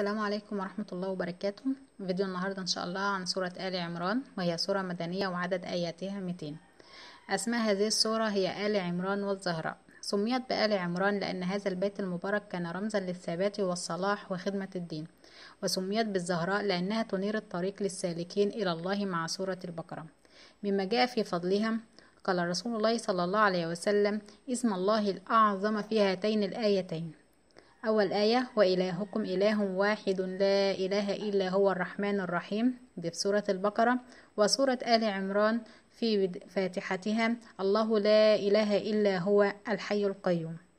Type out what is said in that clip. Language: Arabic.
السلام عليكم ورحمة الله وبركاته فيديو النهاردة إن شاء الله عن سورة آل عمران وهي سورة مدنية وعدد آياتها 200 أسماء هذه السورة هي آل عمران والزهراء سميت بآل عمران لأن هذا البيت المبارك كان رمزا للثبات والصلاح وخدمة الدين وسميت بالزهراء لأنها تنير الطريق للسالكين إلى الله مع سورة البقرة مما جاء في فضلها قال رسول الله صلى الله عليه وسلم اسم الله الأعظم في هاتين الآيتين أول آية وإلهكم إله واحد لا إله إلا هو الرحمن الرحيم دي في سورة البقرة وسورة آل عمران في فاتحتها الله لا إله إلا هو الحي القيوم